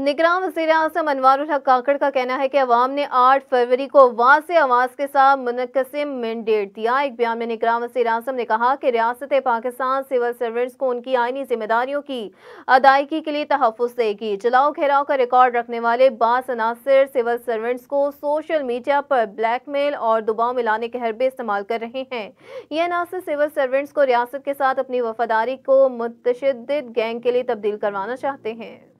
निगरान वजी अजम अनवर काकड़ का कहना है कि अवाम ने आठ फरवरी को वाज आवाज़ के साथ मुनकसम मैंडेट दिया एक बयान में निगरान वजी अजम ने कहा कि रियासत पाकिस्तान सिविल सर्वेंट्स को उनकी आइनी जिम्मेदारियों की अदायगी के लिए तहफ़ देगी जलाओ घेराव का रिकॉर्ड रखने वाले बासनासर सिविल सर्वेंट्स को सोशल मीडिया पर ब्लैक मेल और दबाव में लाने के हरबे इस्तेमाल कर रहे हैं यह अनासर सिविल सर्वेंट्स को रियासत के साथ अपनी वफादारी को मुतशद गैंग के लिए तब्दील करवाना चाहते हैं